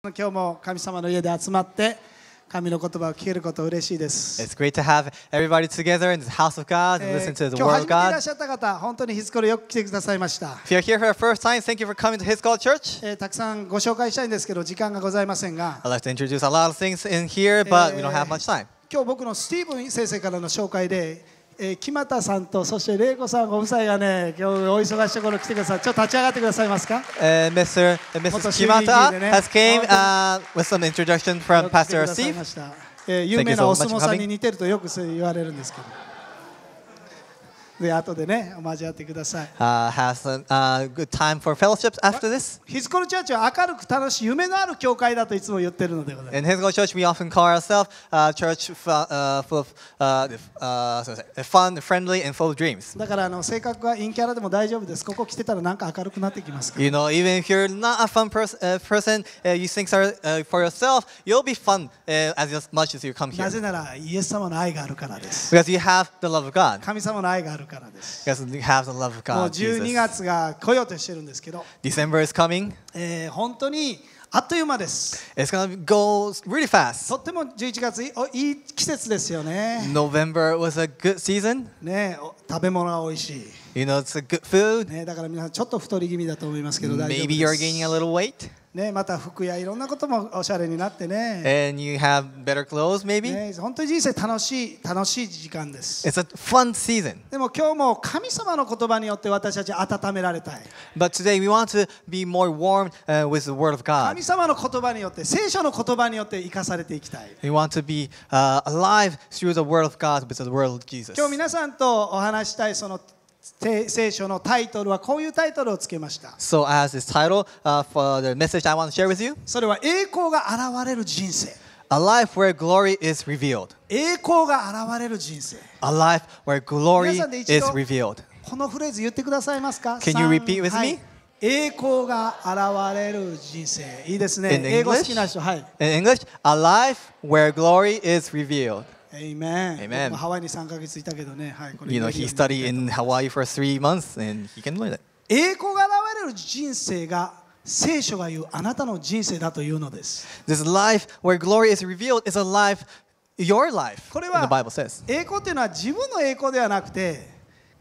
今日も神様の家で集まって神の言葉を聞けること嬉しいです。It's great to have everybody together in the house of God and listen to the word of God. 今日初めていらっしゃった方、本当にヒスコルよく来てくださいました。If you're here for the first time, thank you for coming to His Call Church. たくさんご紹介したいんですけど、時間がございませんが。I'd like to introduce a lot of things in here, but we don't have much time. 今日僕のスティーブン先生からの紹介で。えー、木俣さんとそして玲子さんご夫妻がね今日お忙しいところ来てくださいちょっと立ち上がってくださいますか、えー、Mr. Mrs. Kimata has came、uh, with some introduction from Pastor Steve 有名なお相撲さんに似てるとよく言われるんですけどで後でね交わってください。Uh, have some, uh, good time for fellowships after this. ヒズコのチャーチは明るく楽しい夢のある教会だといつも言ってるのでございます。In Hizgo Church we often call ourselves a church full, uh, full of uh, uh, so fun, friendly and full of dreams. だからあの性格が陰キャラでも大丈夫です。ここ来てたらなんか明るくなってきますから。You know even if you're not a fun pers uh, person, uh, you think so, uh, for yourself, you'll be fun uh, as much as you come here. なぜならイエス様の愛があるからです。Because you have the love of God. 神様の愛がある。からです。Because we have the love of God. もう12月が来ようとしてるんですけど。December is coming. えー、本当にあっという間です。It's gonna go really fast. とっても11月いい季節ですよね。November was a good season. ね食べ物が美味しい。You know, it's a good food. ねだから皆さんちょっと太り気味だと思いますけど大丈夫です。Maybe you're gaining a little weight. ね、また服やいろんなこともおしゃれになってね。And you have better clothes, maybe? ね、本当に人生楽しい楽しい時間です。It's a fun season. でも今日も神様の言葉によって私たち温められたい。But today we want to be more warmed、uh, with the word of God. 神様の言葉によって、聖書の言葉によって生かされていきたい。We want to be、uh, alive through the word of God with the word of Jesus. 今日皆さんとお話したいその聖書のタイトルはこういうタイトルをつけました。So as this title、uh, for the message I want to share with you. それは栄光が現れる人生。A life where glory is revealed. 栄光が現れる人生。A life where glory is revealed. このフレーズ言ってくださいますか Can you repeat with me?、はい、栄光が現れる人生。いいですね。英語好きな人、はい。In English, a life where glory is revealed. Amen. Amen. ハワ you know, he studied in Hawaii for three months and he can learn it. 栄光が現れる人生が聖書が言うあなたの人生だというのです。This life where glory is revealed is a life, your life, the Bible says. 栄光というのは自分の栄光ではなくて、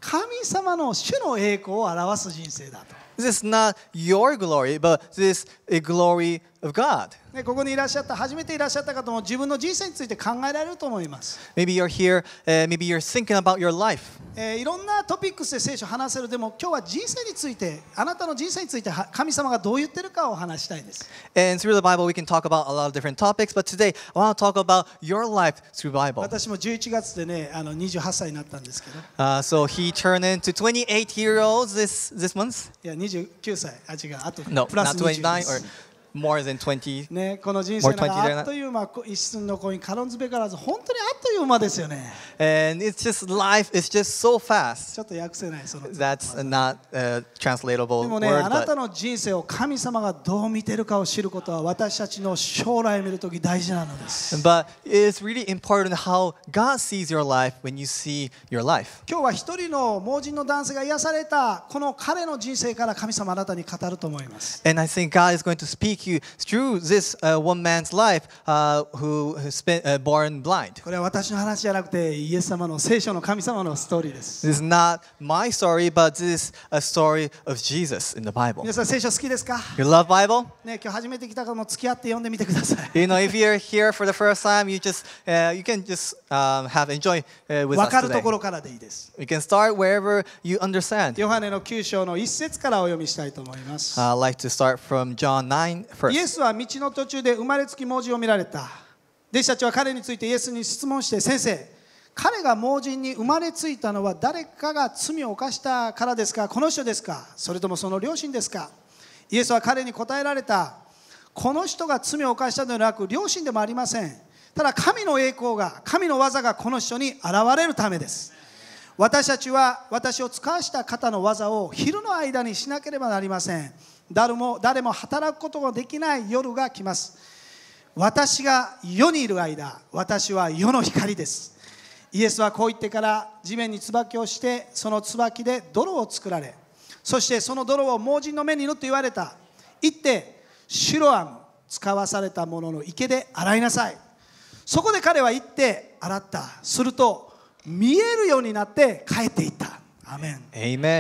神様の主の栄光を表す人生だと。This is not your glory, but this glory of God. ね、ここにいらっしゃった初めていらっしゃった方も自分の人生について考えられると思います。Maybe you're here,、uh, maybe you're thinking about your life. えー、いろんなトピックスで聖書を話せるでも今日は人生についてあなたの人生について神様がどう言ってるかを話したいです。And through the Bible we can talk about a lot of different topics, but today I want to talk about your life through Bible. 私も11月でねあの28歳になったんですけど。Uh, so he turned into 28 year olds this this month. いや29歳あ違うあと。No, not 29 or more than 20, ね、この人生があっという間、一寸の恋に軽んずべからず、本当にあっという間ですよね。And it's just life is just so fast. ちょっと訳せない、その。That's not、uh, translatable. でもね、word, あなたの人生を神様がどう見てるかを知ることは私たちの将来を見るとき大事なのです。But it's really important how God sees your life when you see your life. 今日は一人の盲人の男性が癒された、この彼の人生から神様あなたに語ると思います。And I think God is going to speak you through this uh, one man's life uh, who spent, uh, born blind. This is not my story, but this is a story of Jesus in the Bible. You love Bible? ね、今日初めて来た方も付き合って読んでみてください。You know, if you're here for the first time, you just,、uh, you can just、um, have enjoy、uh, with us today. You can start wherever you understand. ヨハネの I'd like to start from John 9 first. イエスは道の途中で生まれつき盲人を見られた。弟子たちは彼についてイエスに質問して、先生、彼が盲人に生まれついたのは誰かが罪を犯したからですか、この人ですか、それともその両親ですか。イエスは彼に答えられた。この人が罪を犯したのではなく、両親でもありません。ただ神の栄光が、神の技がこの人に現れるためです。私たちは私を使わした方の技を昼の間にしなければなりません誰も誰も働くことができない夜が来ます私が世にいる間私は世の光ですイエスはこう言ってから地面に椿をしてその椿で泥を作られそしてその泥を盲人の目に塗って言われた行ってシロアム使わされたものの池で洗いなさいそこで彼は行って洗ったすると Amen.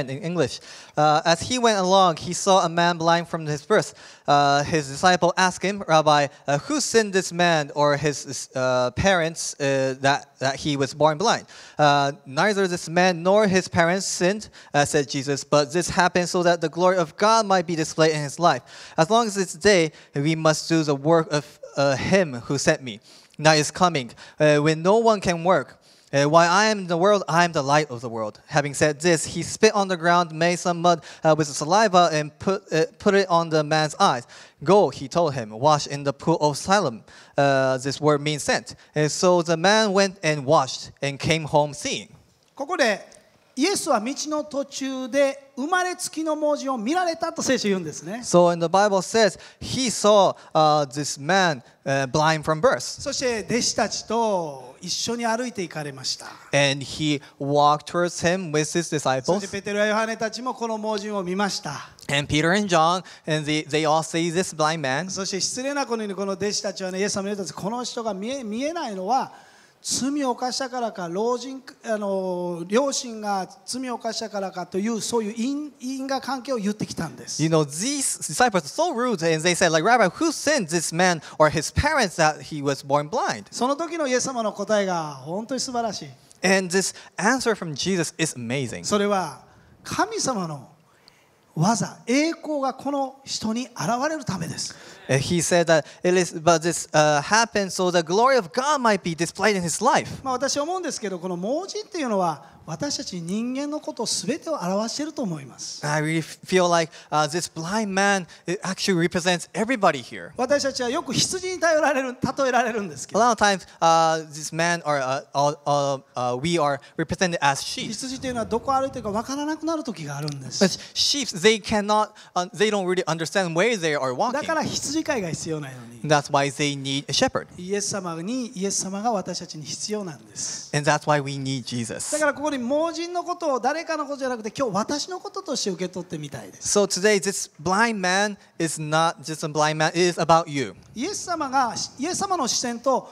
In English. Uh, as he went along, he saw a man blind from his birth. Uh, his disciple asked him, Rabbi, uh, who sinned this man or his uh, parents uh, that, that he was born blind? Uh, Neither this man nor his parents sinned, said Jesus, but this happened so that the glory of God might be displayed in his life. As long as it's day, we must do the work of him who sent me. Night is coming when no one can work. Uh, while I am in the world, I am the light of the world. Having said this, he spit on the ground, made some mud uh, with saliva, and put, uh, put it on the man's eyes. Go, he told him, wash in the pool of Siloam. Uh, this word means sent. And so the man went and washed and came home seeing. ここでイエスは道の途中で生まれつきの文字を見られたと聖書言うんですね。So in the Bible says he saw、uh, this man、uh, blind from birth. そして弟子たちと一緒に歩いて行かれました。And he walked towards him with his disciples. そしてペテロやヨハネたちもこの盲人を見ました。And Peter and John, and they, they all see this blind man. そして失礼なことにこの弟子たちはね、イエス様に言ったんです。この人が見え見えないのは罪を犯したからか老人あの両親が罪を犯したからかというそういう因因果関係を言ってきたんです。You know, these disciples are so rude and they said, like, Rabbi, who sent this man or his parents that he was born blind? その時のイエス様の答えが本当に素晴らしい。And this answer from Jesus is amazing. それは神様の技栄光がこの人に現れるためです。He said that it is, but this、uh, happened so the glory of God might be displayed in his life. まあ私は思うんですけど、この盲人っていうのは私たち人間のことすべてを表していると思います。I really feel like、this blind man actually represents everybody here. 私たちはよく羊に頼られる例えられるんですけど。A lot of times、uh, this man or uh, uh, uh, we are represented as sheep. 羊というのはどこ歩いてるかわからなくなる時があるんです。But sheep they cannot、uh, they don't really understand where they are walking. だから羊飼いが必要なよに。That's why they need a shepherd. イエス様にイエス様が私たちに必要なんです。And that's why we need Jesus. だからここでに盲人のことを誰かのことじゃなくて今日私のこととして受け取ってみたいです。So today this blind man is not just a blind man, it is about you. イエス様がイエス様の視点と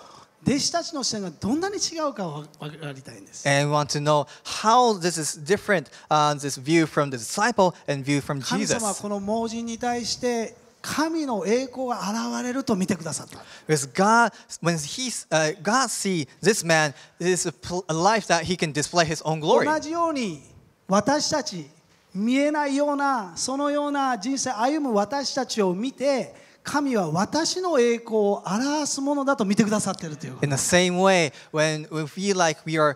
弟子たちの視点がどんなに違うかを分かりたいんです。And we want to know how this is different、uh, this view from the disciple and view from Jesus. 神様はこの盲人に対して神の栄光が現れると見てくださった。同じように私たち見えないようなそのような人生歩む私たちを見て、神は私の栄光を表すものだと見てくださっているという。栄光が現れ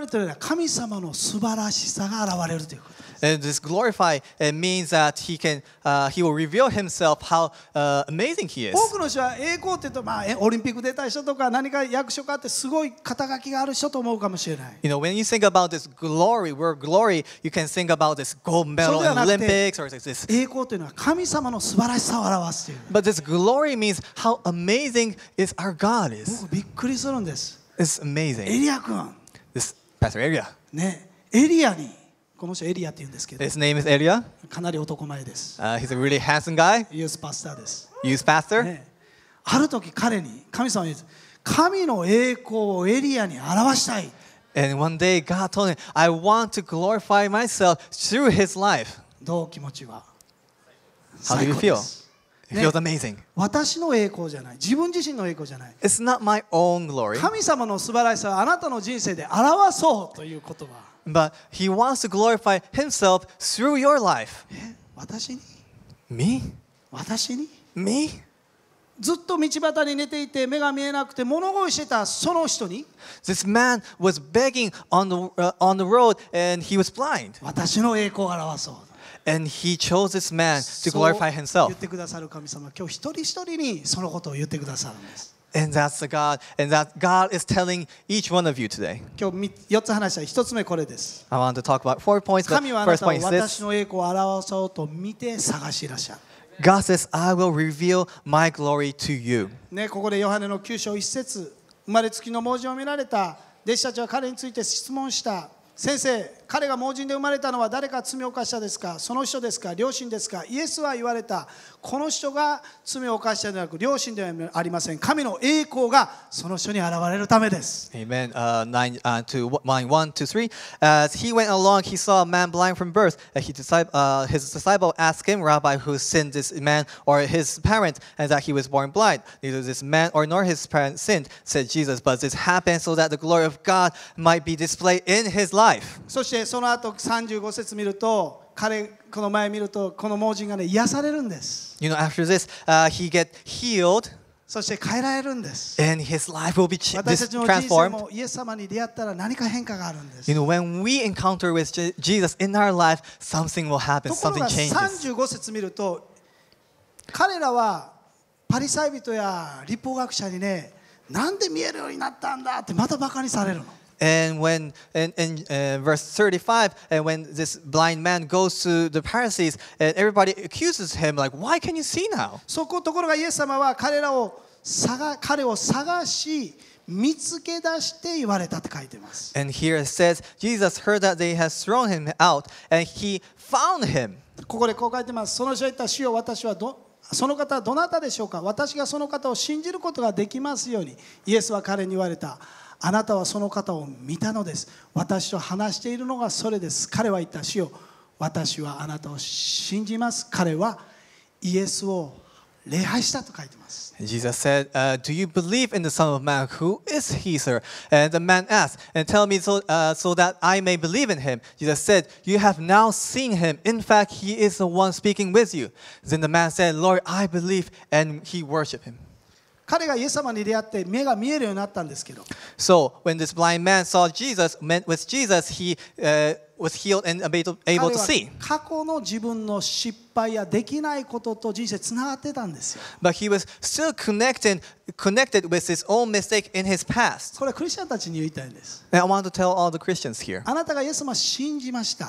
るというのは神様の素晴らしさが現れるということ。And this glorify means that he can uh, he will reveal himself how uh, amazing he is. 多くの人は栄光っていうとまあオリンピック出た人とか何か役所があってすごい肩書きがある人と思うかもしれない。You know when you think about this glory, where glory, you can think about this gold medal in Olympics or this. 栄光というのは神様の素晴らしさを表すという。But this glory means how amazing is our God is. 僕びっくりするんです。It's amazing. エリア君。This Pastor Area. ね、エリアに。この人エリアって言うんですけど。His name is Elia. かなり男前です。Uh, he's a really handsome guy, ユースパスターです。youth pastor. ね、ある時彼に神様に神の栄光をエリアに表したい。And one day God told him, I want to glorify myself through his life. どう気持ちは How do you で feel? す It Ne- feels amazing. 私の栄光じゃない。自分自身の栄光じゃない。It's not my own glory. 神様の素晴らしさをあなたの人生で表そうという言葉。But he wants to glorify himself through your life. え私に Me? 私に Me? ずっと道端に寝ていて目が見えなくて物乞いしてたその人に This man was begging on the,、uh, on the road and he was blind. 私の栄光を表そう。And he chose this man to glorify himself. 言ってくださる神様、今日一人一人にそのことを言ってくださるんです。And that's the God, and that God is telling each one of you today. 今日4つ話した1つ目これです。I want to talk about four points, but first point is this. 私の栄光を表そうと見て探しいらっしゃる。God says, I will reveal my glory to you. ね、ここでヨハネの9章1節生まれつきの文字を見られた弟子たちは彼について質問した。先生、彼が盲人で生まれたのは誰か罪を犯したですかその人ですか両親ですかイエスは言われたこの人が罪を犯したではなく両親ではありません神の栄光がその人に現れるためです Amen、9 1 n i uh, t h As he went along he saw a man blind from birth he disciple, uh, his disciple asked him Rabbi who sinned this man or his parent and that he was born blind neither this man or nor his parents i n n e d said Jesus but this happened so that the glory of God might be displayed in his life してその後35節見ると彼この前見るとこの盲人がね癒されるんです。You know, after this,、uh, he get healed. そして変えられるんです。And his life will be 私たちの人生もイエス様に出会ったら何か変化があるんです。You know, when we encounter with Jesus in our life, something will happen, something changes. 35節見ると、彼らはパリサイ人や立法学者にね、なんで見えるようになったんだってまたバカにされるの。And when in, in uh, verse 35, and when this blind man goes to the Pharisees, and everybody accuses him, like, why can you see now? そこ、ところがイエス様は彼らを探彼を探し、見つけ出して言われたっ書いてます。And here it says, Jesus heard that they had thrown him out, and he found him. ここでこう書いてます。その人は主よ私はどその方はどなたでしょうか私がその方を信じることができますように。イエスは彼に言われた。あなたはその方を見たのです私と話しているのがそれです彼は言った主よ私はあなたを信じます彼はイエスを礼拝したと書いてます。Jesus said,、uh, Do you believe in the Son of Man? Who is he, sir? And the man asked, And tell me so,、uh, so that I may believe in him. Jesus said, You have now seen him. In fact, he is the one speaking with you. Then the man said, Lord, I believe. And he worshipped him. 彼がイエス様に出会って目が見えるようになったんですけど。So, when this blind man saw Jesus, met with Jesus, he、uh, was healed and able to see. 過去の自分の失敗やできないことと人生つながってたんですよ。But he was still connected connected with his own mistake in his past. これはクリスチャンたちに言いたいんです。And I want to tell all the Christians here. あなたがイエス様を信じました。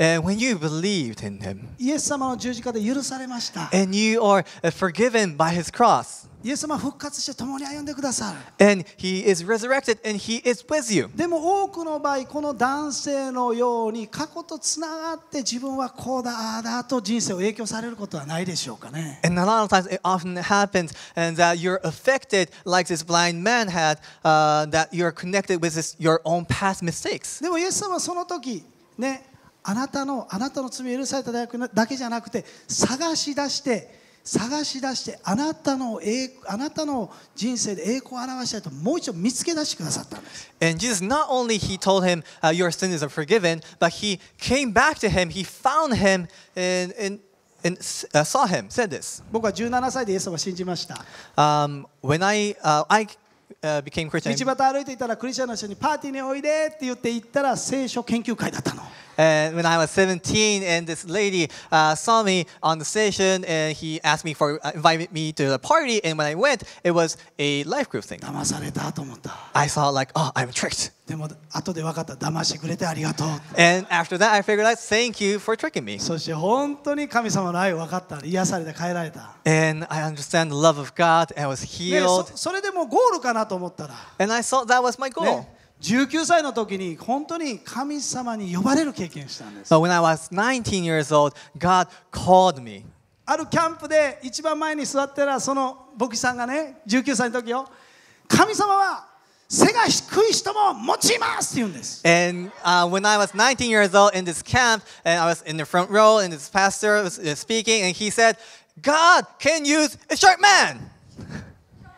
And when you believed in him, イエス様の十字架で許されました。And you are forgiven by his cross. イエス様復活して共に歩んでください。And he is resurrected and he is with you. でも多くの場合、この男性のように過去とつながって自分はこうだ、あだと人生を影響されることはないでしょうかね。And a lot of times it often happens and that you're affected connected like this blind man had, uh, that you're connected with this, your own past mistakes. でも、イエス様はその時、ね、あなたの、あなたの罪を許されただけじゃなくて、探し出して、探し出してあなたの栄あなたの人生で栄光を表したいともう一度見つけ出してくださったんです。And Jesus not only he told him、uh, your sins are forgiven, but he came back to him, he found him, and, and and saw him, said this. 僕は17歳でイエスを信じました。Um, when I, uh, I became Christian, 道端歩いていたらクリスチャンの人にパーティーにおいでって言って行ったら聖書研究会だったの。and when I was 17, and this lady uh, saw me on the station, and he asked me for uh, invited me to the party, and when I went, it was a life group thing. I saw like, oh, I'm tricked. And after that, I figured out, thank you for tricking me. And I understand the love of God and was healed. And I thought that was my goal. 19歳の時に本当に神様に呼ばれる経験したんです。But when I was 19 years old, God called me. あるキャンプで一番前に座ってたその牧師さんがね、19歳の時よ、神様は背が低い人も用いますって言うんです。And、uh, when I was 19 years old in this camp, and I was in the front row, and this pastor was speaking, and he said, God can use a short man!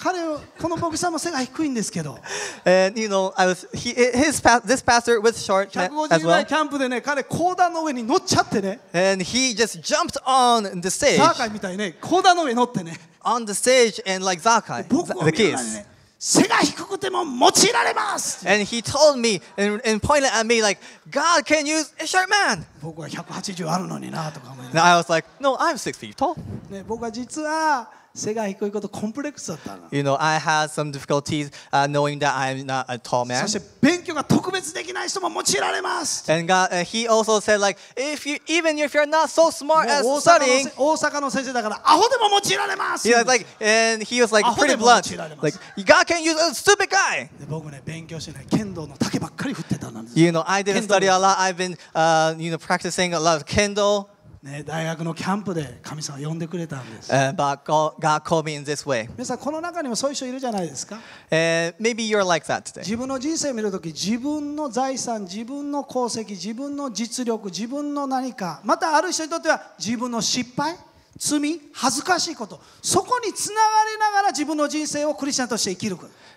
彼をこの牧師さんも背が低いんですけど。And you know, I was he his this pastor was short as well. キャンプでね、彼高段の上に乗っちゃってね。And he just jumped on the stage. ザーカイみたいね、高段の上に乗ってね。On the stage and like Zakai, the kids. 背が低くても用いられます And he told me and, and pointed at me like, God can use a short man. 僕は180あるのになとか思いながら。I was like, No, I'm six feet tall. ね、僕は実は You know, I had some difficulties uh, knowing that I'm not a tall man. And God, uh, He also said, like, if you even if you're not so smart as studying, yeah, like, and He was like pretty blunt, like, God can use a uh, stupid guy. You know, I didn't study a lot. I've been, uh, you know, practicing a lot of kindle. ね、大学のキャンプで神様呼んでくれたんです。Uh, but God called me in this way. 皆さん、この中にもそういう人いるじゃないですか。Uh, maybe you're like that today. 自分の人生を見るとき、自分の財産、自分の功績、自分の実力、自分の何か、またある人にとっては自分の失敗。罪、恥ずかしいこと、そこにつながりながら自分の人生をクリスチャンとして生きる。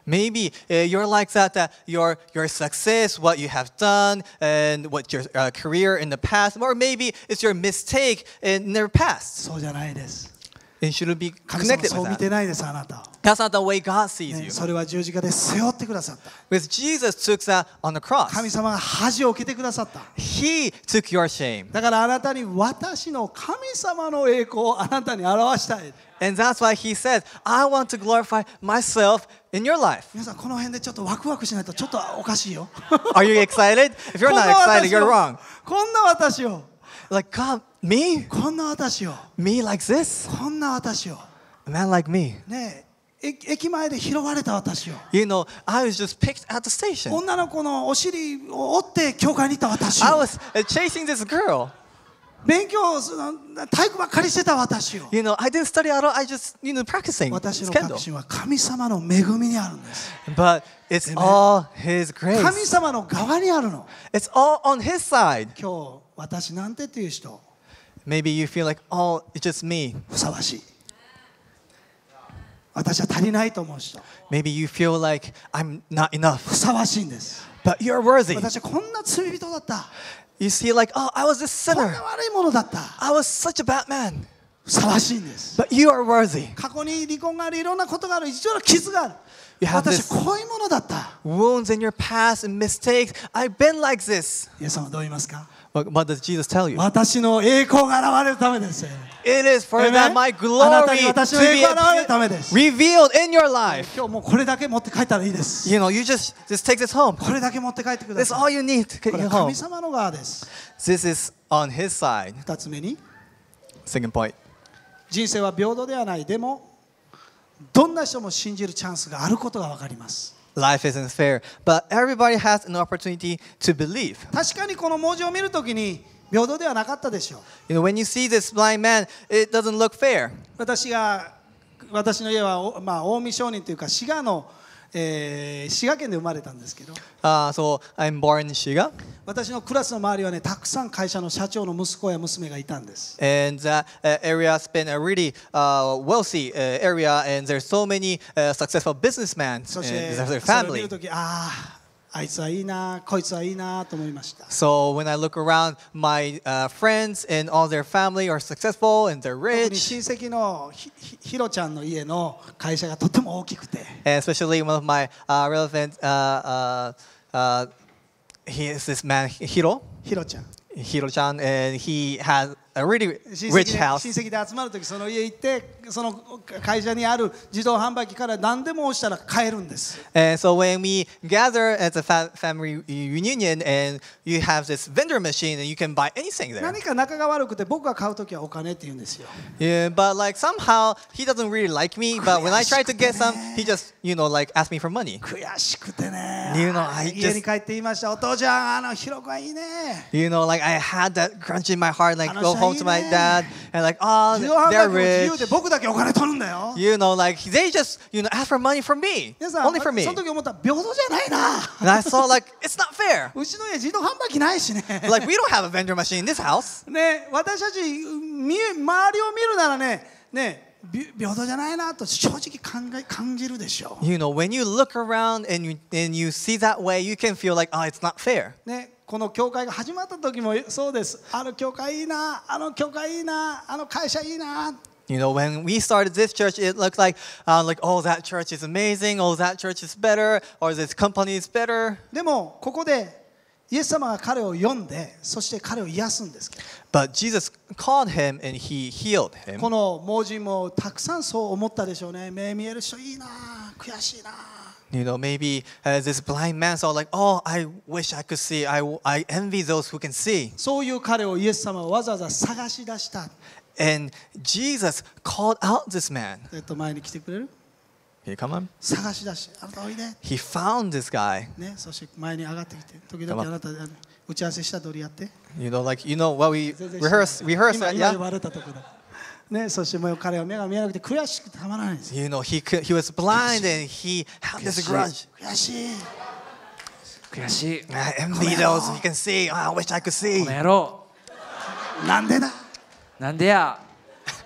Maybe、uh, you're like that, that your, your success, what you have done, and what your、uh, career in the past, or maybe it's your mistake in their past. そうじゃないです。and should be connected そう見てないですあなた That's not the way God sees you. それは十字架で背負ってくださった Because Jesus took that on the cross. 神様が恥を受けてくださった He took your shame. だからあなたに私の神様の栄光をあなたに表したい And that's why he says, I want to glorify myself in your life. 皆さんこの辺でちょっとワクワクしないとちょっとおかしいよ Are you excited? If you're not excited, you're wrong. こんな私を Like God, me? こんな私を。Me like this? こんな私を。A man like me. ね駅前で拾われた私を。You know, I was just picked at the station. 女の子のお尻を折って教会に行った私を。I was chasing this girl. 勉強その体育ばっかりしてた私を。You know, I didn't study at all. I just, you know, practicing. 私の確信は神様の恵みにあるんです。But it's all His grace. 神様の側にあるの。It's all on His side. 今日私なんてっいう人 Maybe you feel like, oh, it's just me. ふさわしい私は足りないと思う人 Maybe you feel like, I'm not enough. さわしいんです But you're worthy. 私はこんな罪人だった You see, like, oh, I was a sinner. な悪いものだった I was such a bad man. ふさわしいんです But you are worthy. 過去に離婚があるいろんなことがある一応の傷がある You have 私こういうものだった Wounds in your past and mistakes. I've been like this. イ様どう言いますか What does Jesus tell you? 私の栄光が現れるためです。It is for that my glory to be revealed in your life. 今日もうこれだけ持って帰ったらいいです。You know, you just, just take this home. これだけ持って帰ってください。That's all you need to get home. 神様の側です。This is on his side. 二つ目に。Second point. 人生は平等ではない。でも、どんな人も信じるチャンスがあることがわかります。Life isn't fair. But everybody has an opportunity to believe. 確かにこの文字を見るときに平等ではなかったでしょう。You know, when you see this blind man, it doesn't look fair. 私が私の家は、まあ、近江商人というか滋賀のえー、滋賀県で生まれたんですけど。あ、そう、I'm born in 滋賀。私のクラスの周りはね、たくさん会社の社長の息子や娘がいたんです。And that、uh, area's been a really、uh, wealthy、uh, area, and there's so many、uh, successful businessmen and their family. そして、それを見るとき、ああ。あいつはいいな、こいつはいいなと思いました。So when I look around, my、uh, friends and all their family are successful and they're rich. 親戚のひひひろちゃんの家の会社がとても大きくて。And Especially one of my、uh, relevant, uh, uh, uh, he is this man, Hiro. ひろちゃん。h i ちゃん and he has a uh, really rich house. 親戚で集まるとき、その家行って、その会社にある自動販売機から何でもしたら買えるんです。And so when we gather at a family reunion and you have this vendor machine and you can buy anything there. 何か仲が悪くて僕が買うときはお金って言うんですよ。Yeah, but like somehow he doesn't really like me, but when I try to get some, he just, you know, like ask me for money. 悔しくてね。You know, I just, 家に帰って言いました。お父ちゃん、あの広くはいいね。You know, like I had that crunch in my heart, like go home home to my dad and like, oh, they're rich. You know, like they just you know ask for money from me, only from me. And I saw like it's not fair. like we don't have a vendor machine in this house. You know, when you look around and you, and you see that way, you can feel like, oh, it's not fair. この教会が始まった時もそうです。あの教会いいな、あの教会いいな、あの会社いいな。You know, when we started this church, it looked like, uh, like, oh, that church is amazing, oh, that church is better, or this company is better. でも、ここで、イエス様が彼を呼んで、そして彼を癒すんですけど。But Jesus called him and he healed him. この盲人もたくさんそう思ったでしょうね。目見える人いいな、悔しいな。you know, maybe uh, this blind man saw like, oh, I wish I could see. I, I envy those who can see. そういう彼をイエス様はわざわざ探し出した。And Jesus called out this man. えっと前に来てくれる Can you come on? He found this guy. You know, like, you know what we rehearse, rehearse, yeah? ね、そしてもう彼は目が見えなくて悔しくてたまらないんです。You know, he, could, he was blind and he had this grudge. 悔しい。悔しい。Envy those he can see. I wish I could see. この野郎。なんでだなんでや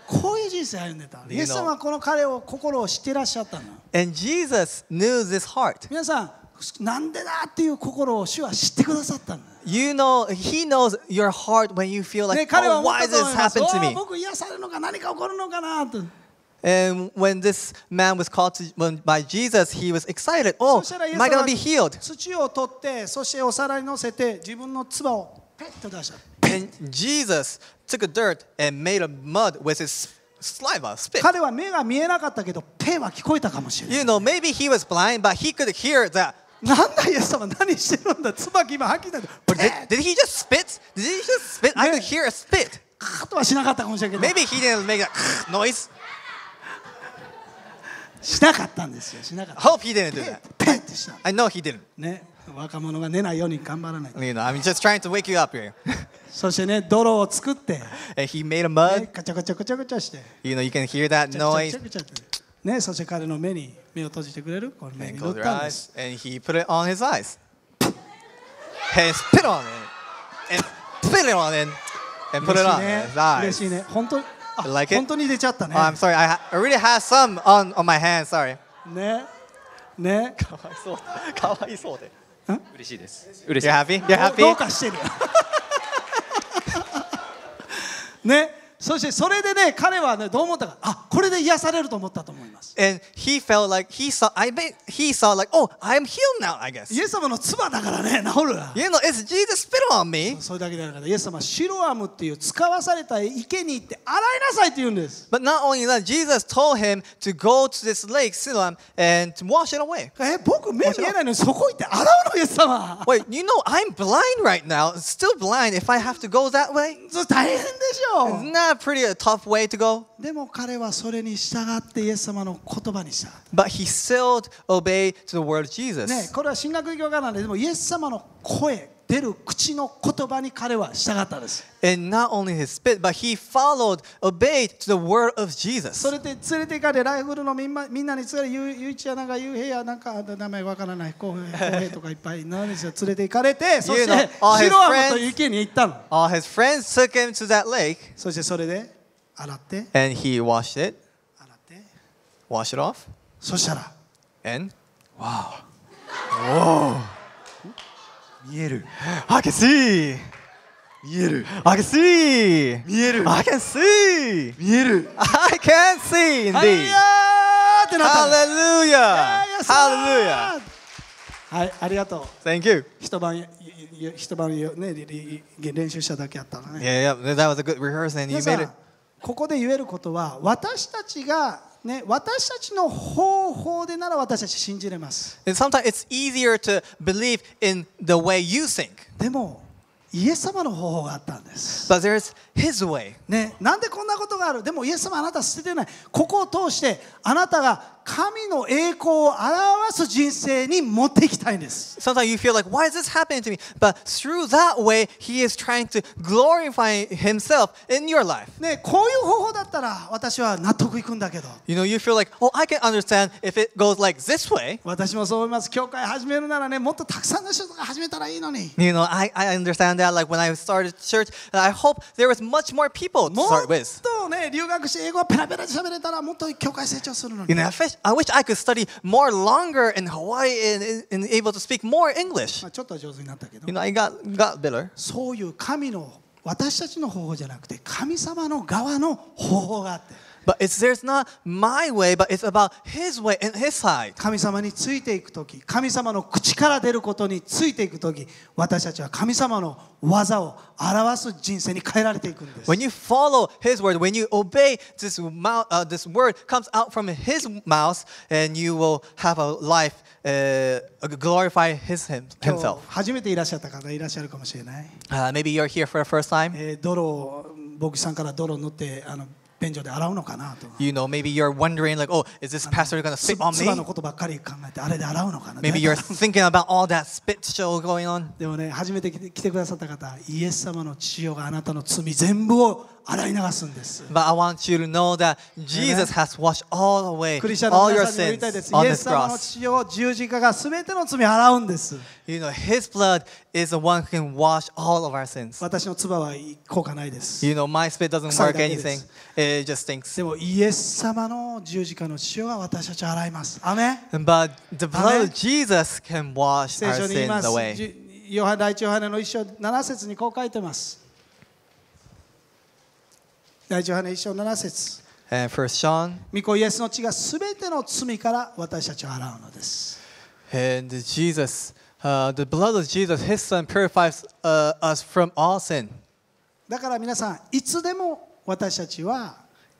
こういう人生歩んでた。イエス様はこの彼を心を知っていらっしゃったの。And Jesus knew this heart. 皆さんなんでだっていう心を主は知ってくださったの。You know, He knows your heart when you feel like, oh, why has this happened to me? 僕癒されるの何か起こるのかなと。And when this man was called to, when, by Jesus, he was excited. Oh, am I going to be healed? 土を取って、そしてお皿に乗せて、自分の唾を And Jesus took a dirt and made a mud with his saliva, spit. 彼は目が見えなかったけど、ペは聞こえたかもしれない。You know, maybe he was blind, but he could hear that. なんだイエス様何してるんだ椿今吐きたんだ But did, did he just spit? Did he just spit? I could hear a spit. カーッとはしなかったかもしれないけど Maybe he didn't make that noise. しなかったんですよしなかった Hope he didn't do that. ペンってした I know he didn't. ね若者が寝ないように頑張らない You know, I'm just trying to wake you up here. そしてね泥を作って And he made a ね mud. ガチャガチャガチャガチャして You know, you can hear that ガチャガ noise. チャガチャってね、そして彼の目に目を閉じてくれる。この目に塗ったんです。え、これは、え、これは、え、これは、れは、え、これは、え、これえ、そしてそれでね彼はねどう思ったかあこれで癒されると思ったと思います。And he felt like he saw I bet he saw like oh I m healed now I guess. イエス様の唾だからね治る。You know it's Jesus spit on me. それだけだからイエス様シロアムっていう使わされた池に行って洗いなさいって言うんです。But not only that Jesus told him to go to this lake Siloam and to wash it away. え僕目見えないのにそこ行って洗うのイエス様。Wait you know I'm blind right now still blind if I have to go that way. 大変でしょ。pretty a tough way to go. でも彼はそれに従ってイエス様の言葉にした。But he still obeyed to the word of Jesus. ね、これは神学教からなんで、でもイエス様の声。出る口の言葉に彼は従ったんです。And not only his spit, but he followed, obeyed to the word of Jesus. それで連れて行かれ、ライフルのみんなみんなに連れて、やなんか、うやなんか、名前わからない、とかいっぱい、ですょ連れて行かれて、そして、シロアムと池に行ったの。All his friends took him to that lake. そしてそれで、洗って。And he washed it. 洗って。Wash it off. そしたら。And? Wow. Whoa. 見える I can see 見える I can see 見える I can see 見える I can see indeed ハレルヤーってなったハレルヤーハレルヤーはい、ありがとう。Thank you. 一晩一晩ね練習しただけやったのね。Yeah, yeah, that was a good rehearsal and you made it. ここで言えることは私たちがね、私たちの方法でなら私たち信じれます。でも、イエス様の方法があったんです。But there's his way. ね、なんでこんなことがあるでも、イエス様あなた捨ててない。ここを通して、あなたが神の栄光を表す人生に持っていきたいんです。Sometimes you feel like, why is this happening to me? But through that way, he is trying to glorify himself in your life. ね、こういう方法だったら私は納得いくんだけど。You know, you feel like, oh, I can understand if it goes like this way. 私もそう思います。教会始めるならね、もっとたくさんの人が始めたらいいのに。You know, I, I understand that. Like when I started church, I hope there was much more people to start with. もっとをね留学して英語ペラペラで喋れたらもっと教会成長するのに。You know, I wish I, wish I could study more longer in Hawaii and, and able to speak more English. ちょっと上手になったけど。You know, I got got better. そういう神の私たちの方法じゃなくて神様の側の方法があって。But it's there's not my way, but it's about his way and his side. 神様についていくとき、神様の口から出ることについていくとき、私たちは神様の技を表す人生に変えられていくんです。When you follow his word, when you obey this, mouth,、uh, this word comes out from his mouth, and you will have a life、uh, glorify his, himself. 初めていらっしゃった方いらっしゃるかもしれない。Uh, maybe you're here for the first time. 泥を、牧師さんから泥を塗って、あの便所で洗うのかなと。You know, maybe you're wondering, like, oh, is this pastor going to spit on me? のことばっかり考えて、あれで洗うのかな Maybe you're thinking about all that spit show going on. でもね、初めて来てくださった方、イエス様の血をあなたの罪全部を洗い流すんです。But I want you to know that Jesus has washed all away all your sins on this cross. イエス様の血を十字架がすべての罪を洗うんです。You know, His blood is the one who can wash all of our sins. 私の唾は効果ないです。You know, my spit doesn't work anything. It just stinks. でも、イエス様の十字架の血は私たちを洗います。アメ But the blood of Jesus can wash our sins away. ヨハ第一ヨハネの一章7節にこう書いてます。第十八年一章七節 first John. 御子イエスの血がすべての罪から私たちを払うのです。And Jesus, uh, the blood of Jesus, His Son, purifies、uh, us from all sin. だから皆さん、いつでも私たちは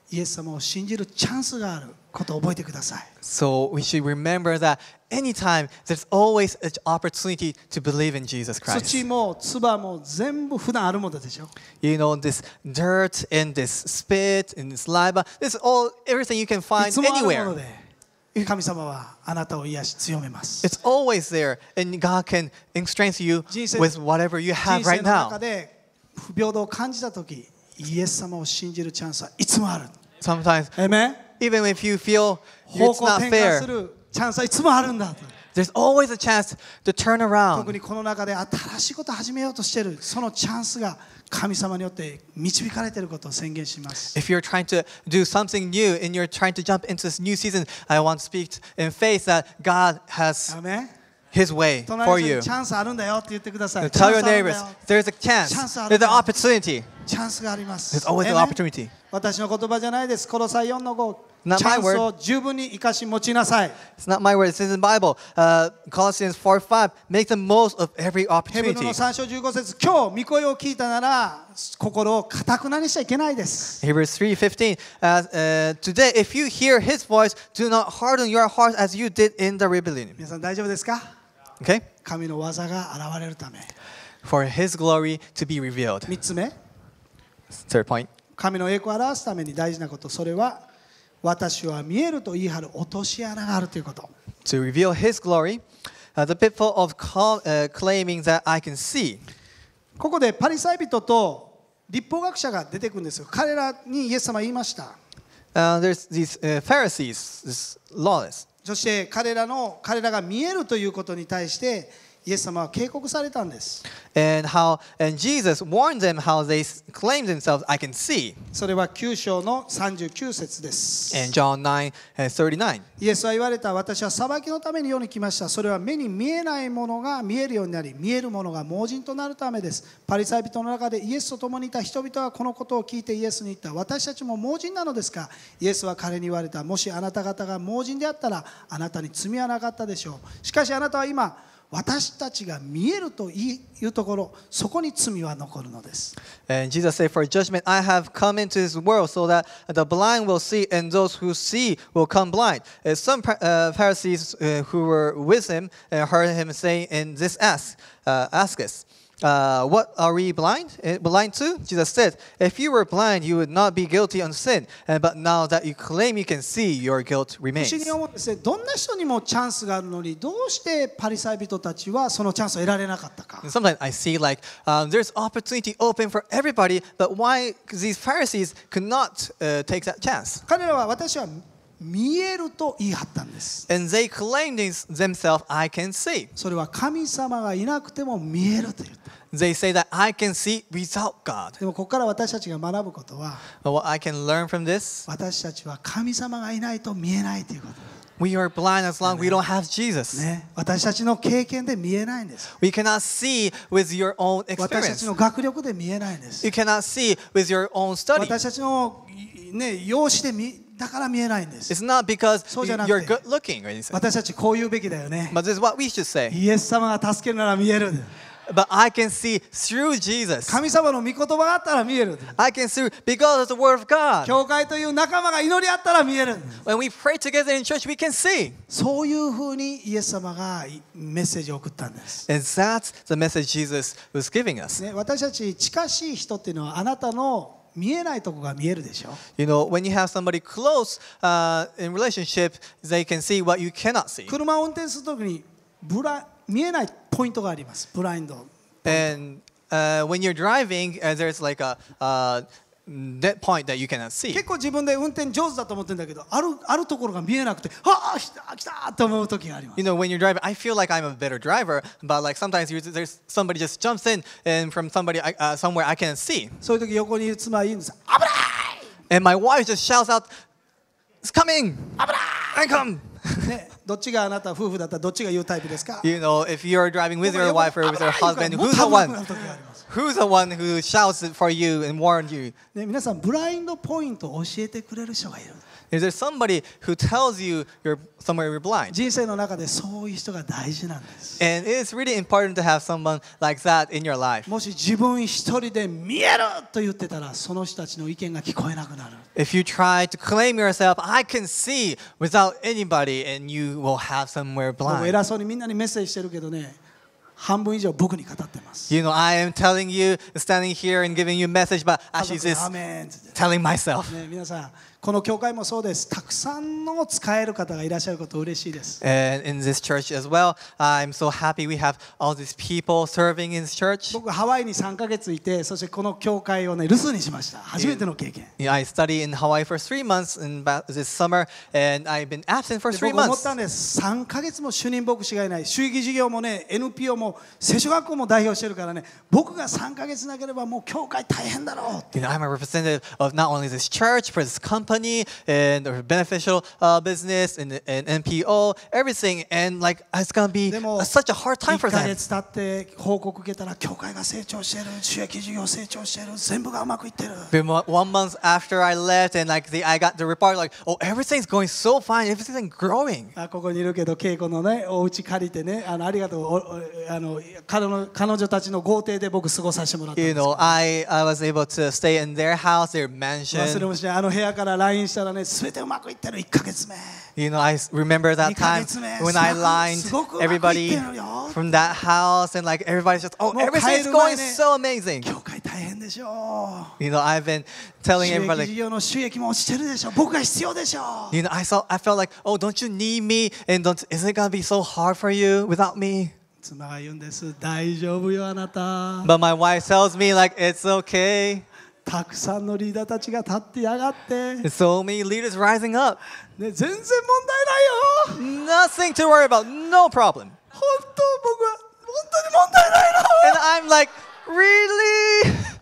イエス様を信じるチャンスがある。ことを覚えてください。So we should remember that anytime there's always an opportunity to believe in Jesus Christ. 土も唾も全部普段あるものでしょ。You know, this dirt and this spit and this saliva this all, everything you can find anywhere. 神様はあなたを癒し強めます。It's always there, and God can strengthen you with whatever you have right now. 人生の中で不平等を感じたとき、イエス様を信じるチャンスはいつもある。Sometimes. Amen? Even if you feel it's not fair, there's always a chance to turn 特 around. にこの中で新しいことを始めようとしているそのチャンスが神様によって導かれていることを宣言します If you're trying to do something new and you're trying to jump into this new season, I want to speak in faith that God has アーメン His way for you. にチャンスあるんだよって言ってください tell your スあるんだ neighbors there's a chance, There's an opportunity, there's always an アーメン opportunity. 私の言葉じゃないです。コロサイ4の5、not を十分に生かし持ちなさい。It's not my word. It says in the Bible, uh, Colossians 4 5, make the most of every opportunity. Hebrews 3:15 as uh, today if you hear his voice do not harden your heart as you did in the rebellion 皆さん大丈夫ですか okay for his glory to be revealed 3つ目、third point 神の栄光を表すために大事なこと、それは私は見えると言い張る落とし穴があるということ。To reveal His glory, uh, the pitfall of call,、uh, claiming that I can see. ここでパリサイ人と立法学者が出てくるんですよ。彼らにイエス様は言いました。Uh, there's these、uh, Pharisees, this lawless. そして彼らの彼らが見えるということに対してイエス様は警告されたんです。And how, and Jesus warned them how they claim themselves, I can see. それは9章の39節です。And John 9:39. イエスは言われた、私は裁きのために世に来ました。それは目に見えないものが見えるようになり、見えるものが盲人となるためです。パリサイ人の中でイエスと共にいた人々はこのことを聞いてイエスに言った、私たちも盲人なのですかイエスは彼に言われた、もしあなた方が盲人であったら、あなたに罪はなかったでしょう。しかしあなたは今、私たちが見えるというところ、そこに罪は残るのです。And Jesus said, For judgment I have come into this world so that the blind will see, and those who see will come blind. Some uh, Pharisees uh, who were with him uh, heard him saying, in this ask, uh, ask uh, what are we blind? Eh, blind to? Jesus said, If you were blind, you would not be guilty on sin. And, but now that you claim you can see, your guilt remains. 不思議に思うんですね。どんな人にもチャンスがあるのに、どうしてパリサイ人たちはそのチャンスを得られなかったか。And sometimes I see like、um, there's opportunity open for everybody, but why these Pharisees could not、uh, take that chance? 見えると言い張ったんです。And they claimed themselves, I can see. それは神様がいなくても見えると言った。They say that I can see without God. でもここから私たちが学ぶことは、What I can learn from this? 私たちは神様がいないと見えないということです。We are blind as long as we don't have Jesus. ね、私たちの経験で見えないんです。We cannot see with your own experience. 私たちの学力で見えないんです。You cannot see with your own study. 私たちの、ね、容姿で見だから見えないんです。It's not because you're good looking or anything. 私たちこう言うべきだよね。But this is what we should say. イエス様が助けるなら見える。But I can see through Jesus. 神様の御言葉があったら見える。I can see because of the word of God. 教会という仲間が祈りあったら見える。When we pray together in church, we can see. そういうふうにイエス様がメッセージを送ったんです。And that's the message Jesus was giving us. ね、私たち近しい人っていうのはあなたの見えないとこが見えるでしょ。You know, when you have somebody close、uh, in relationship, they can see what you cannot see. 車を運転するときにブラ見えないポイントがあります。ブラインド。And uh, when you're driving, uh, there's like a uh, that point that you cannot see. know when you're driving, I feel like I'm a better driver, but like sometimes there's somebody just jumps in and from somebody uh, somewhere I can't see. そういう時横にいる妻は言うんです。危ない。And my wife just shouts out, "It's coming!" come. ね、どっちがあなた夫婦だったらどっちが言うタイプですか You know, if you are driving with your wife or with your husband, who's the one? Who's the one who shouts for you and warns you? ね、皆さん、ブラインドポイントを教えてくれる人がいる。Is there somebody who tells you you're somewhere you're blind? And it's really important to have someone like that in your life. If you try to claim yourself, I can see without anybody, and you will have somewhere blind. You know, I am telling you, standing here and giving you message, but actually, just telling myself. ね、皆さんこの教会もそうです。たくさんの使える方がいらっしゃること嬉しいです。And in this church as well, I'm so happy we have all these people serving in this church. 僕ハワイに3ヶ月いて、そしてこの教会をね留守にしました。初めての経験。a I studied in Hawaii for three months in this summer, and I've been absent for three months. 僕思ったんです。3ヶ月も主任牧師がいない、主義事業もね、NPO も聖書学校も代表してるからね、僕が3ヶ月なければもう教会大変だろう。You know, I'm a representative of not only this church but this company. company and or beneficial uh, business and, and NPO, everything. And like it's gonna be such a hard time for them. 1ヶ月経って報告受けたら教会が成長してる、収益事業成長してる、全部がうまくいってる。One month after I left and like the I got the report like oh everything's going so fine, everything's growing. あここにいるけど稽古のねお家借りてねあのありがとうおあの彼の彼女たちの豪邸で僕過ごさせてもらったんです。You know I I was able to stay in their house, their mansion. 忘れもしないあの部屋から You know, I remember that time when I lined everybody from that house, and like everybody's just, oh, everything's going so amazing. You know, I've been telling everybody, like, you know, I, saw, I felt like, oh, don't you need me? And don't, isn't it going to be so hard for you without me? But my wife tells me, like, it's okay. たくさんのリーダーたちが立ってやがって。So many leaders rising up. ね、全然問題ないよ。Nothing to worry about. No problem. 本当僕は本当に問題ないの。And I'm like, really?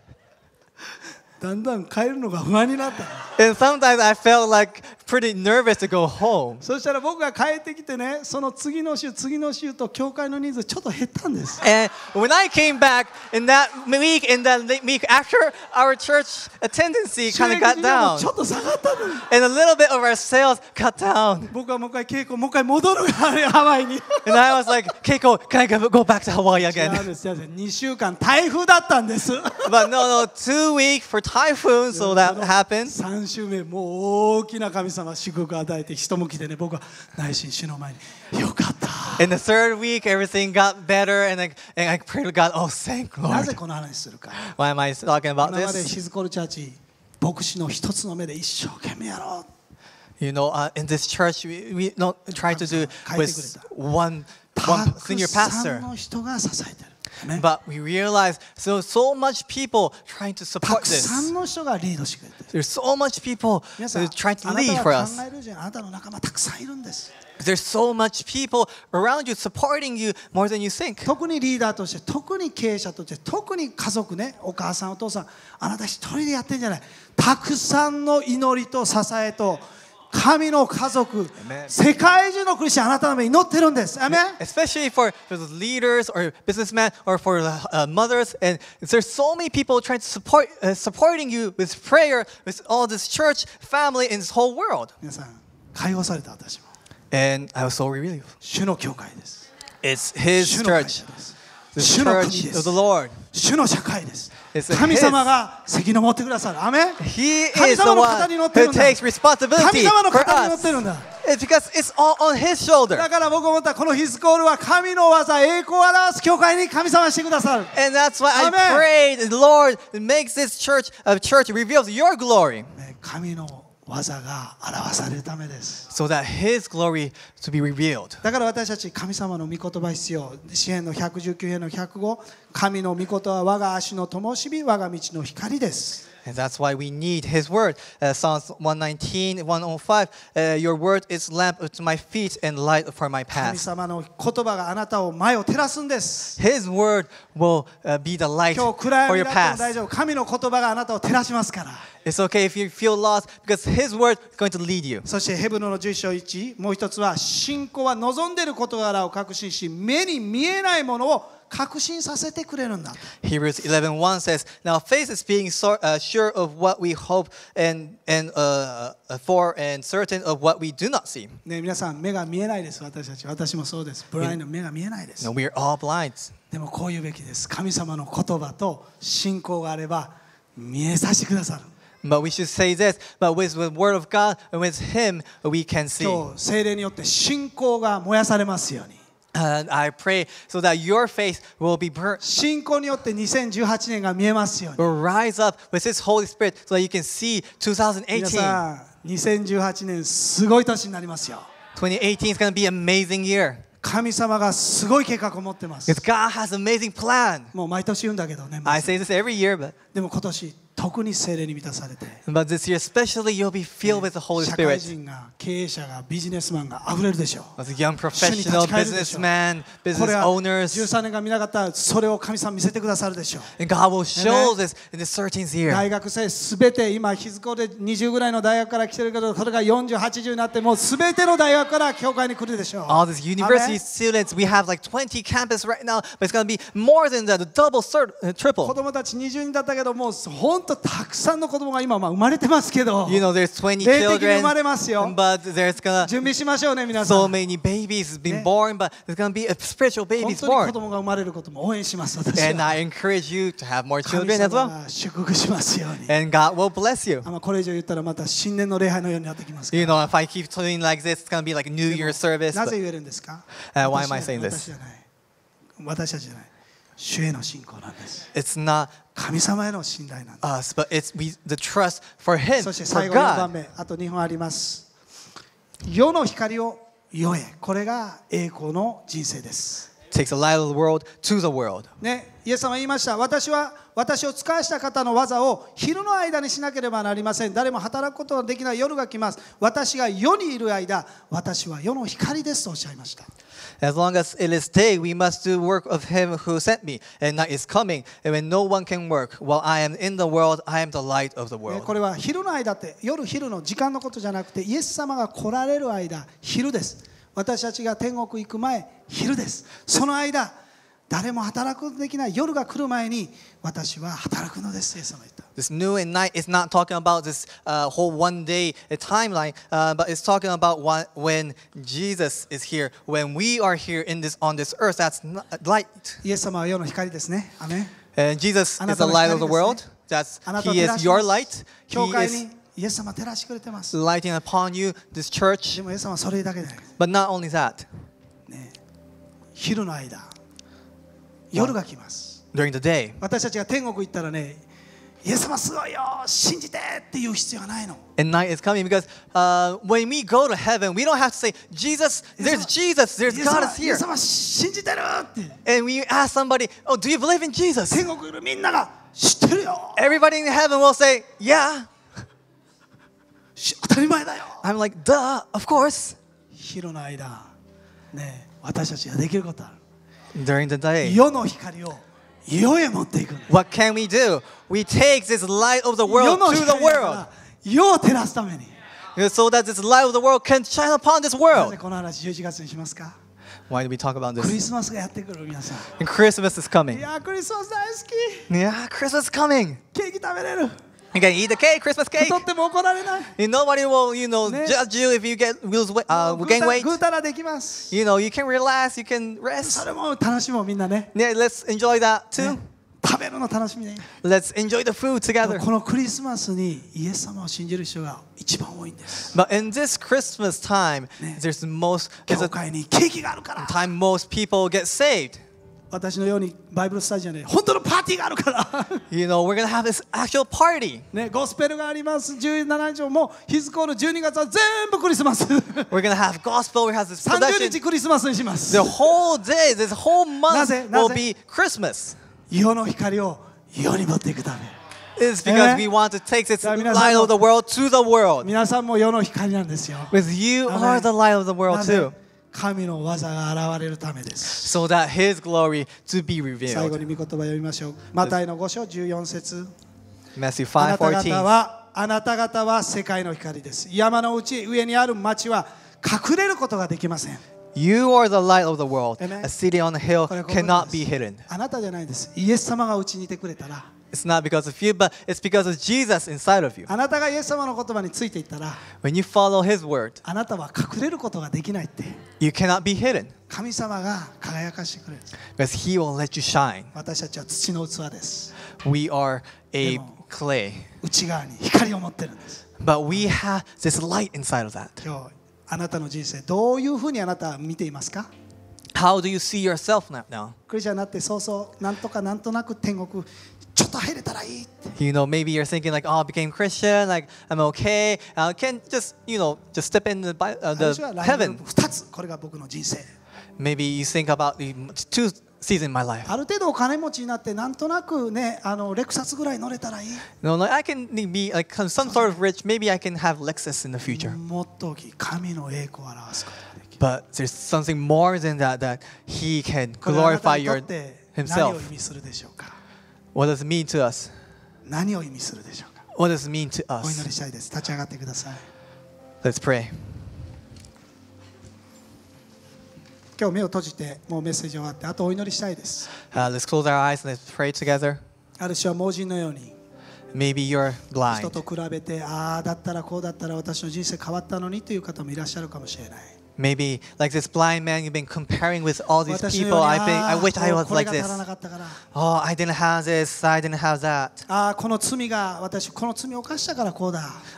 だんだん帰るのが不安になった。And sometimes I felt like pretty nervous to go home. そしたら僕が帰ってきてね、その次の週、次の週と教会の人数ちょっと減ったんです。And when I came back in that week, in that week after our church attendance kind of got down. ちょっと下がったの。And a little bit of our sales cut down. 僕はもう一回稽古、もう一回戻るからハワイに。And I was like, Keiko, can I go back to Hawaii again? 違うんです、違うんです。2週間台風だったんです。But no, no, two weeks for typhoon, so that happened. 3週目、もう大きな神様。様祝福を与えて一向きでね僕は内心主の前によかった。And the third week everything got better and I, and I prayed to God, oh thank Lord. なぜこの話するか Why am I talking about this? 今までシズコルチャーチ牧師の一つの目で一生懸命やろう。You know, uh, in this church, we, we not try to do with one, one senior pastor. たくさんの人が支えてる。But we realize so so much people trying to support くさ this. んの人がリードしてくれて There's so much people trying to lead for us. あなたの仲間たくさんいるんです。There's so much people around you supporting you more than you think. 特にリーダーとして、特に経営者として、特に家族ね、お母さん、お父さん、あなた一人でやってんじゃない。たくさんの祈りと支えと神の家族、世界中のクリスチャン、あなたのために祈ってるんです。アメ Especially for the leaders or businessmen or for、uh, mothers, and there's so many people trying to support、uh, supporting you with prayer, with all this church, family, and this whole world. 皆さん、解放された私も。And I was so relieved. 主の教会です。It's His church. The church of the Lord. 主の社会です。神様が責任を持ってくださる。アメ神様の肩に乗ってるんだ。神様の肩に乗ってるんだ。It's because it's all on his shoulder. だから僕思ったこのヒズコールは神の技栄光を表す教会に神様してくださる。And that's why I prayed, Lord, makes this church a church reveals your glory. 神の技が表されるためです。So、that his glory to be revealed. だから私たち神様の御言葉必要。詩篇の119編の105、神の御言葉は我が足の灯火、我が道の光です。And that's why we need His word. Uh, Psalms 119, 105, uh, Your word is lamp to my feet and light for my path. His word will uh, be the light for your path. It's okay if you feel lost because His word is going to lead you. そしてヘブルの11章1、もう一つは信仰は望んでいる事柄を確信し、目に見えないものを確信させてくれるんだ。Hebrews 11:1 says, Now faith is being so, uh, sure of what we hope and, and, uh, for and certain of what we do not see. ね皆さん、目が見えないです、私たち。私もそうです。ブラインド目が見えないです。No, we are all blind. でもこういうべきです。神様の言葉と信仰があれば見えさせてくださる。But we should say this, but with the word of God and with him we can see. And I pray so that your faith will be burnt. 信仰によって rise up with his Holy Spirit so that you can see 2018. 2018 is going to be an amazing year. 神様がすごい計画を持ってます。God has an amazing plan. もう毎年言うんだけどね。I say this every year, but でも今年特に精霊に満たされて But this year especially you'll be filled with the Holy Spirit 社会人が経営者がビジネスマンが溢れるでしょう As a young professional businessman, business owners 13年が見なかったそれを神様見せてくださるでしょう And God will show this in the 13th year 大学生すべて今日付で20ぐらいの大学から来てるけどそれが40、80になってもうすべての大学から教会に来るでしょう All these university students we have like 20 campus right now but it's going to be more than that double, third, triple 子供たち20人だったけどもう本当とたくさんの子供が今まあ生まれてますけど、you know, t h e 20 children, 生まれますよ but there's gonna 準備しましょうね、皆さん。so many babies been born, but there's gonna be a spiritual babies 本当に子 born. 供が生まれることも応援します、私 And I encourage you to have more children as well. 祝福しますように。And God will bless you. あまこれ以上言ったらまた新年の礼拝のようになってきます You know, if I keep doing like this, it's gonna be like New Year's service. なぜ言えるんですか Uh, why am I saying this? 私たちじゃない主への信仰なんです It's not 神様への信頼なんです。Us, but we, the trust for him, そして最後の番目、あと2本あります。世の光を世へ。これが栄光の人生です。takes the light of the world to the world. ね、イエス様は言いました。私は私を使わした方の技を昼の間にしなければなりません。誰も働くことができない夜が来ます。私が世にいる間、私は世の光ですとおっしゃいました。As long as it is day, we must do work of him who sent me. And night is coming, and when no one can work. While I am in the world, I am the light of the ね world. これは昼の間って夜昼の時間のことじゃなくてイエス様が来られる間昼です私たちが天国行く前昼ですその間誰も働くことできない夜が来る前に私は働くのです。イエス様言った。This noon and night is not talking about this、uh, whole one day uh, timeline,、uh, but it's talking about one, when Jesus is here, when we are here in this, on this earth. That's light. イエス様は世の光ですね。アメン。And Jesus is the light of the world. That's, he is your light. He is イエス様照らしてくれてます。Lighting upon you this church. でもイエス様はそれだけじゃないです。But not only that. ね、昼の間、夜が来ます。During the day. night is coming because、uh, when we go to heaven, we don't have to say, Jesus, there's Jesus, there's God is here. イエス様信じてるって。And we ask somebody, oh, do you believe in Jesus? 天国いるみんなが知ってるよ。Everybody in heaven will say, yeah. 当たり前だよ I'm like, duh, of course. 昼の間、ね、私たちができることある。During the day. 世の光を世へ持っていく。What can we do? We take this light of the world to the world. 世を照らすために。So that this light of the world can shine upon this world. なぜこの話11月にしますか Why do we talk about this? クリスマスがやってくる皆さん。And Christmas is coming. いや、クリスマス大好き。いや、Christmas is coming. ケーキ食べれる。You can eat the cake, Christmas cake. 太っても怒られない。And nobody will, you know, judge you if you get lose weight, uh, gain weight. You know, you can relax, you can rest. Yeah, let let's enjoy that too. let us enjoy the food together. But in this Christmas time,、ね、there's most, there's a time most people get saved. 私のようにバイブルスタジオで本当のパーティーがあるから You know, we're gonna have this actual party. ね、ゴスペルがあります。17条もヒズコール12月は全部クリスマス。We're gonna have gospel, we have this 30 production. 日クリスマスにします。The whole day, this whole month なぜ？なぜ？will be Christmas. 世の光を世に持っていくため。It's because ね。we want to take this だから皆さんも light of the world to the world. 皆さんも世の光なんですよ。Because you Amen. are the light of the な world ぜ too. 神の技が現れるためです。So that His glory to be revealed. 最後に御言葉を読みましょう。マタイの5章14節。Matthew 5:14. あなた方はあなた方は世界の光です。山のうち上にある町は隠れることができません。You are the light of the world. A city on a hill cannot be hidden. あなたじゃないです。イエス様がうちにいてくれたら。It's not because of you, but it's because of Jesus inside of you. あなたがイエス様の言葉についていったら、When you follow His word, あなたは隠れることができないって。You cannot be hidden. 神様が輝かしてくれる。Because He will let you shine. 私たちは土の器です。We are a clay. 内側に光を持ってるんです。But we have this light inside of that. 今日、あなたの人生、どういうふうにあなたは見ていますか How do you see yourself now? クリスチャンになって早々、なんとかなんとなく天国ちょっと入れたらいい。You know, maybe you're thinking like, oh, I became Christian, like I'm okay. I can just, you know, just step in the, uh, the heaven. 二つ、これが僕の人生。Maybe you think about the two season in my life. ある程度お金持ちになってなんとなくねあのレクサスぐらい乗れたらいい。No, like I can be like some sort of rich. Maybe I can have Lexus in the future. もっと神の栄光を表すことができる。But there's something more than that that He can glorify your Himself. 何を意味するでしょうか。What does it mean to us? 何を意味するでしょうか What does it mean to us? お祈りしたいです。立ち上がってください。Let's pray. 今日目を閉じて、もうメッセージ終わって、あとお祈りしたいです。Uh, let's close our eyes and let's pray together. ある種は盲人のように、Maybe you're 人 blind. と比べて、ああ、だったらこうだったら私の人生変わったのにという方もいらっしゃるかもしれない。maybe like this blind man you've been comparing with all these people I been. I wish I was like this oh I didn't have this I didn't have that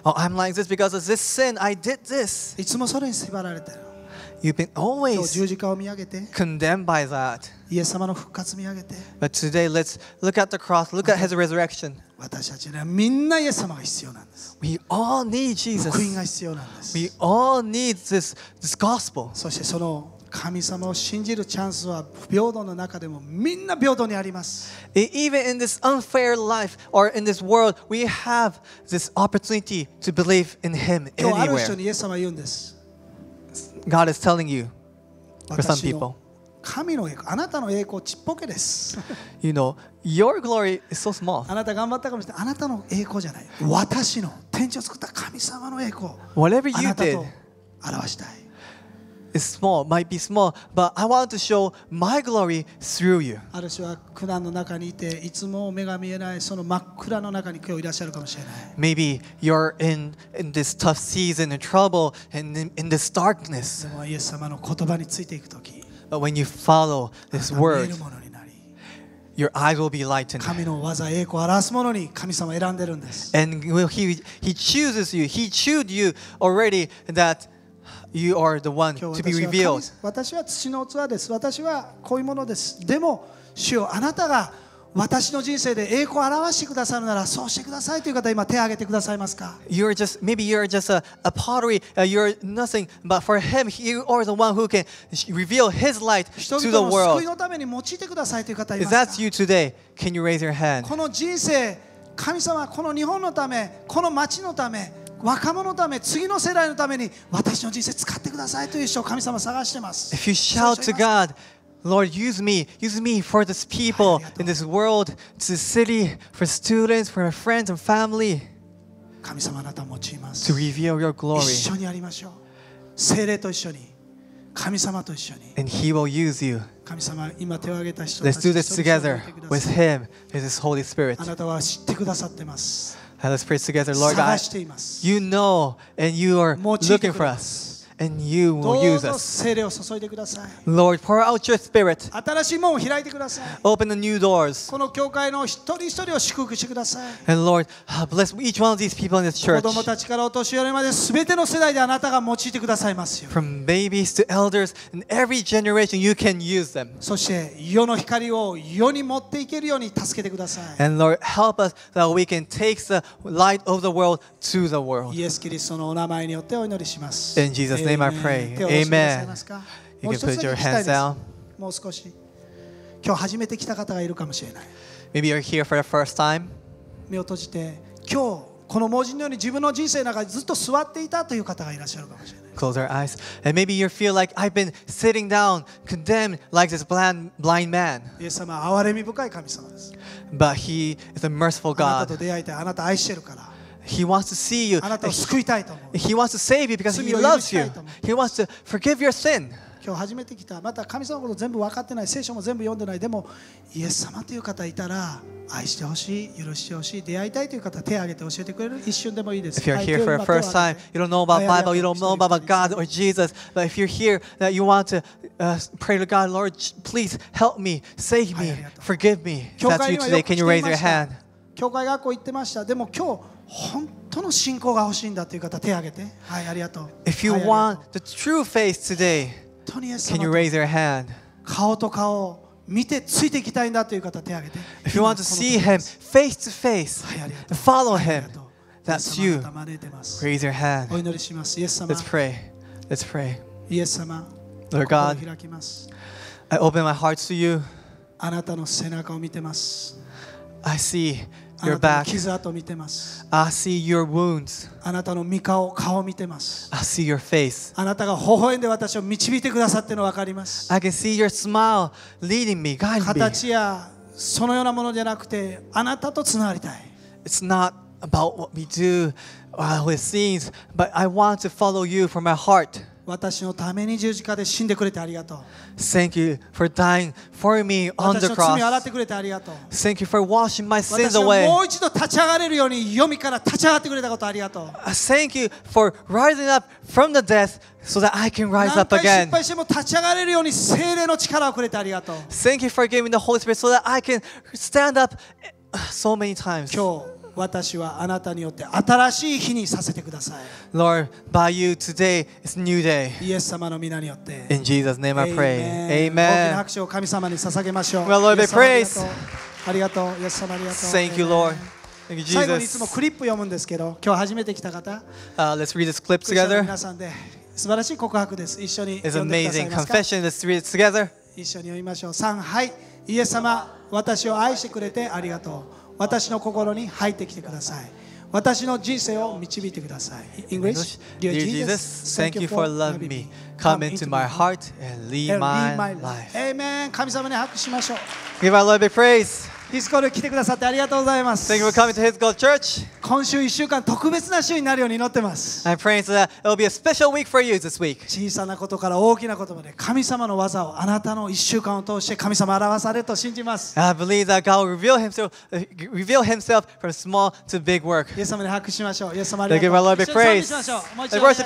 oh I'm like this because of this sin I did this You've been always condemned by that. But today, let's look at the cross, look at his resurrection. We all need Jesus. We all need this, this gospel. そしてその神様を信じるチャンスは不平等の中でもみんな平等にあります。E- Even in this unfair life or in this world, we have this opportunity to believe in him anywhere. God is telling you for some people. 神の栄光、あなたの栄光ちっぽけです。you know, your glory is so small. あなたの栄光じゃない。私の天地を作った神様の栄光。Whatever you did, is small, might be small, but I want to show my glory through you. Maybe you you're in, in this tough season and trouble and in, in this darkness. But when you follow this word, your eyes will be lightened. And will he, he chooses you. He chose you already that You are the one to be revealed. 私は土の器です。私はこういうものです。でも、主よあなたが私の人生で栄光を表してくださるならそうしてくださいという方今手を挙げてくださいますか You're just, maybe you're just a, a pottery, you're nothing, but for him, you are the one who can reveal his light to the world. 救いのために用いてくださいという方いますか If that's you today, can you raise your hand? この人生、神様この日本のため、この町のため、若者のため次の世代のために私の人生使ってくださいという人を神様探してます。If you shout to God, Lord, use me, use me for this people in this world, to the city, for students, for my friends and family. 神様あなたを用います。To reveal your glory. 一緒にやりましょう。精霊と一緒に。神様と一緒に。And He will use you. 神様、今手を挙げた人たち Let's do this together with Him, with His Holy Spirit. あなたは知ってくださってます。Let's praise together, Lord God. You know and you are looking for us. And you will use us. Lord, pour out your spirit. Open the new doors. And Lord, bless each one of these people in this church. From babies to elders, in every generation, you can use them. And Lord, help us that we can take the light of the world to the world. In Jesus' name. name I pray. Amen. You can put your hands down. もう少し。今日初めて来た方がいるかもしれない。Maybe you're here for the first time. 目を閉じて、今日この盲人のように自分の人生の中でずっと座っていたという方がいらっしゃるかもしれない。Close your eyes. And maybe you feel like I've been sitting down, condemned like this blind, blind man. But He is a merciful God. He wants to see you. あなたを救いたいと思う。He wants to save you because He loves you. He wants to forgive your sin. 今日初めて来た、また神様のこと全部分かってない、聖書も全部読んでない、でも、イエス様という方いたら、愛してほしい、許してほしい、出会いたいという方、手を挙げて教えてくれる、一瞬でもいいです。If you're here for the first time, you don't know about Bible, you don't know about God or Jesus, but if you're here that you want to、uh, pray to God, Lord, please help me, save me, forgive me. If that's you today, can you raise your hand? 教会学校行ってました。でも今日本当の信仰が欲しいんだという方手を挙げてはいありがとう If you want the true faith today can you raise your hand 顔と顔を見てついていきたいんだという方手を挙げて If you want to see him face to face follow him that's you raise your hand let's pray let's pray Lord God I open my heart to you あなたの背中を見てます I see your back. I see your wounds. I see your face. I can see your smile leading me, guiding me. そのようなものじゃなくて、あなたとつながりたい。It's not about what we do, what we see, but I want to follow you from my heart. 私のために十字架で死んでくれてありがとう。Thank you for dying for me on the cross. 私の罪を洗ってくれてありがとう。Thank you for washing my sins away. 私をもう一度立ち上がれるように、読みから立ち上がってくれたことありがとう。Thank you for rising up from the death so that I can rise up again. 失敗しても立ち上がれるように精霊の力をくれてありがとう。Thank you for giving the Holy Spirit so that I can stand up so many times. 今日私はあなたによって新しい日にさせてください。Lord, by you today is a new day. イエス様の皆によって。In Jesus' name I pray. Amen. 大きな拍手を神様に捧げましょう。Well, Lord, be praised. ありがとう。イエス様ありがとう。Thank you, Lord. Thank you, Jesus. 最後にいつもクリップ読むんですけど、今日初めて来た方。Uh, let's read this clip together. 皆さんで素晴らしい告白です。一緒に読んでください It's amazing confession. Let's read it together. 一緒に読みましょう。3、はい。イエス様、私を愛してくれてありがとう。私の心に入ってきてください。私の人生を導いてください。English, Dear Jesus, thank you for loving me. Come into my heart and lead my life. Amen. 神様に拍手しましょう。Give our Lord a praise. ヒスコール来てくださってありがとうございます。Thank you for coming to His Gold Church. 今週1週間特別な週になるように祈ってます。I'm praying so that it'll be a special week for you this week. 小さなことから大きなことまで神様の技をあなたの1週間を通して神様表されると信じます。I believe that God will reveal himself, reveal himself from small to big work. イエス様に拍手しましょう。イエス様ありがとう。Give my Lord big praise. もう一度お願いします。